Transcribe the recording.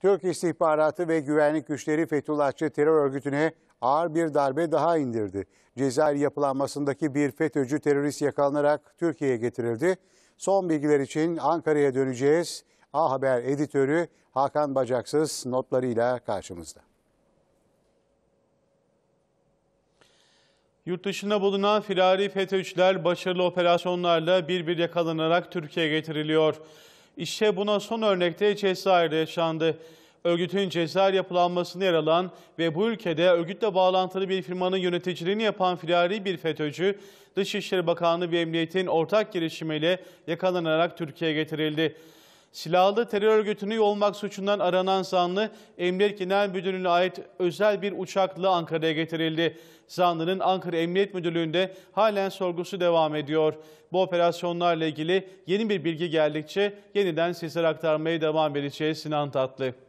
Türk istihbaratı ve güvenlik güçleri Fethullahçı terör örgütüne ağır bir darbe daha indirdi. Cezayir yapılanmasındaki bir FETÖ'cü terörist yakalanarak Türkiye'ye getirildi. Son bilgiler için Ankara'ya döneceğiz. A Haber editörü Hakan Bacaksız notlarıyla karşımızda. Yurt dışında bulunan firari FETÖ'cüler başarılı operasyonlarla bir bir yakalanarak Türkiye'ye getiriliyor. İşte buna son örnekte Cezayir'de yaşandı. Örgütün Cezayir yapılanmasını yer alan ve bu ülkede örgütle bağlantılı bir firmanın yöneticiliğini yapan filari bir FETÖ'cü, Dışişleri Bakanlığı ve Emniyet'in ortak girişimiyle yakalanarak Türkiye'ye getirildi. Silahlı terör örgütünü yolmak suçundan aranan zanlı Emniyet Genel Müdürlüğü'ne ait özel bir uçakla Ankara'ya getirildi. Zanlının Ankara Emniyet Müdürlüğü'nde halen sorgusu devam ediyor. Bu operasyonlarla ilgili yeni bir bilgi geldikçe yeniden sizlere aktarmaya devam edeceğiz Sinan Tatlı.